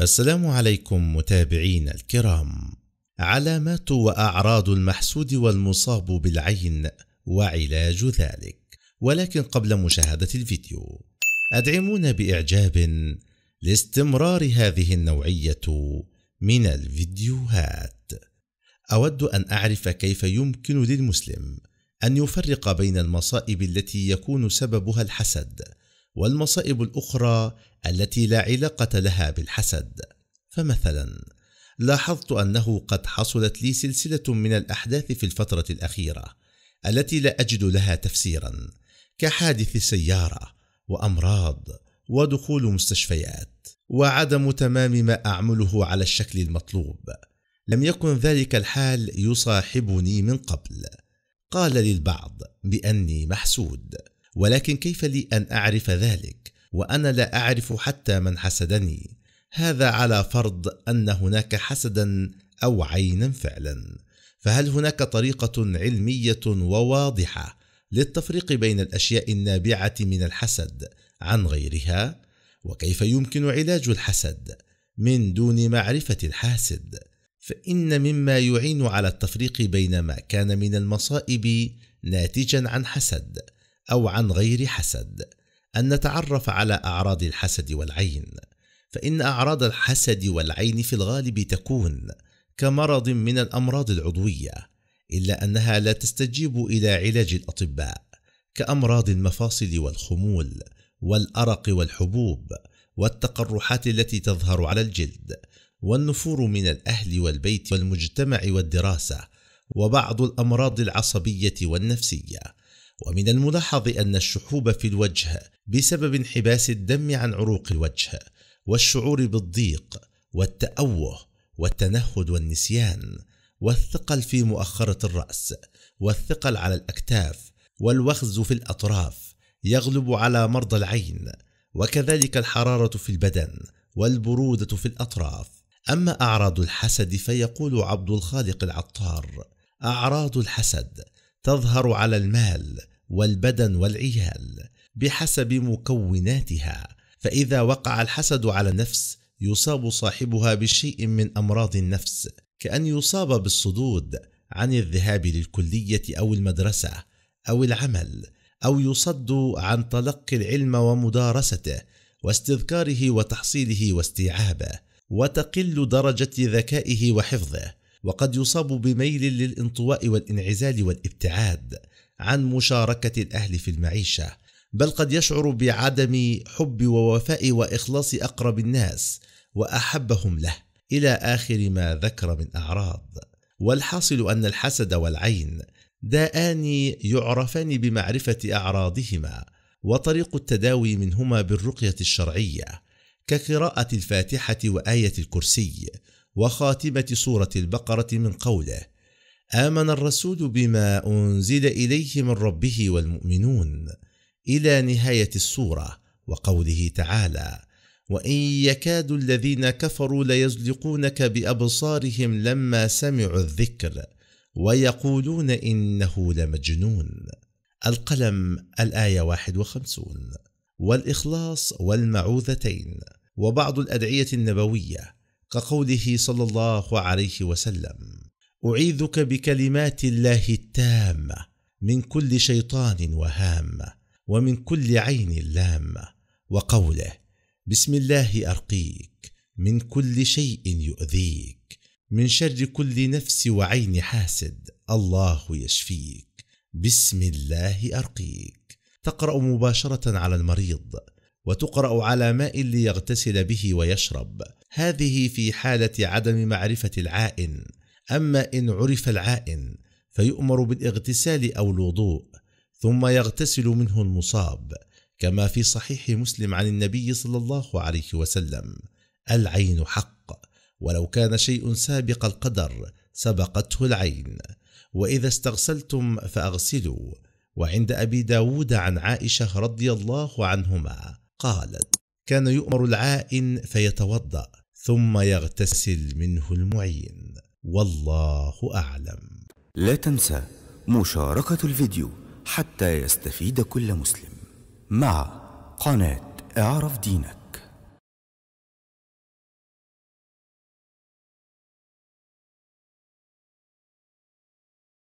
السلام عليكم متابعين الكرام علامات واعراض المحسود والمصاب بالعين وعلاج ذلك ولكن قبل مشاهده الفيديو ادعمونا باعجاب لاستمرار هذه النوعيه من الفيديوهات اود ان اعرف كيف يمكن للمسلم ان يفرق بين المصائب التي يكون سببها الحسد والمصائب الاخرى التي لا علاقه لها بالحسد فمثلا لاحظت انه قد حصلت لي سلسله من الاحداث في الفتره الاخيره التي لا اجد لها تفسيرا كحادث سياره وامراض ودخول مستشفيات وعدم تمام ما اعمله على الشكل المطلوب لم يكن ذلك الحال يصاحبني من قبل قال للبعض باني محسود ولكن كيف لي ان اعرف ذلك وانا لا اعرف حتى من حسدني هذا على فرض ان هناك حسدا او عينا فعلا فهل هناك طريقه علميه وواضحه للتفريق بين الاشياء النابعه من الحسد عن غيرها وكيف يمكن علاج الحسد من دون معرفه الحاسد فان مما يعين على التفريق بين ما كان من المصائب ناتجا عن حسد او عن غير حسد ان نتعرف على اعراض الحسد والعين فان اعراض الحسد والعين في الغالب تكون كمرض من الامراض العضويه الا انها لا تستجيب الى علاج الاطباء كامراض المفاصل والخمول والارق والحبوب والتقرحات التي تظهر على الجلد والنفور من الاهل والبيت والمجتمع والدراسه وبعض الامراض العصبيه والنفسيه ومن الملاحظ أن الشحوب في الوجه بسبب انحباس الدم عن عروق الوجه والشعور بالضيق والتأوه والتنهد والنسيان والثقل في مؤخرة الرأس والثقل على الأكتاف والوخز في الأطراف يغلب على مرضى العين وكذلك الحرارة في البدن والبرودة في الأطراف أما أعراض الحسد فيقول عبد الخالق العطار أعراض الحسد تظهر على المال والبدن والعيال بحسب مكوناتها فاذا وقع الحسد على النفس يصاب صاحبها بشيء من امراض النفس كان يصاب بالصدود عن الذهاب للكليه او المدرسه او العمل او يصد عن تلقي العلم ومدارسته واستذكاره وتحصيله واستيعابه وتقل درجه ذكائه وحفظه وقد يصاب بميل للانطواء والانعزال والابتعاد عن مشاركة الأهل في المعيشة بل قد يشعر بعدم حب ووفاء وإخلاص أقرب الناس وأحبهم له إلى آخر ما ذكر من أعراض والحاصل أن الحسد والعين داءان يعرفان بمعرفة أعراضهما وطريق التداوي منهما بالرقية الشرعية كقراءة الفاتحة وآية الكرسي وخاتمة سورة البقرة من قوله: آمن الرسول بما أنزل إليه من ربه والمؤمنون إلى نهاية السورة وقوله تعالى: وإن يكاد الذين كفروا ليزلقونك بأبصارهم لما سمعوا الذكر ويقولون إنه لمجنون. القلم الآية 51 والإخلاص والمعوذتين وبعض الأدعية النبوية كقوله صلى الله عليه وسلم اعيذك بكلمات الله التامه من كل شيطان وهامه ومن كل عين لامه وقوله بسم الله ارقيك من كل شيء يؤذيك من شر كل نفس وعين حاسد الله يشفيك بسم الله ارقيك تقرا مباشره على المريض وتقرأ على ماء ليغتسل به ويشرب، هذه في حالة عدم معرفة العائن، أما إن عرف العائن فيؤمر بالاغتسال أو الوضوء، ثم يغتسل منه المصاب، كما في صحيح مسلم عن النبي صلى الله عليه وسلم: العين حق، ولو كان شيء سابق القدر سبقته العين، وإذا استغسلتم فأغسلوا، وعند أبي داود عن عائشة رضي الله عنهما قالت كان يؤمر العائن فيتوضا ثم يغتسل منه المعين والله اعلم لا تنسى مشاركه الفيديو حتى يستفيد كل مسلم مع قناه اعرف دينك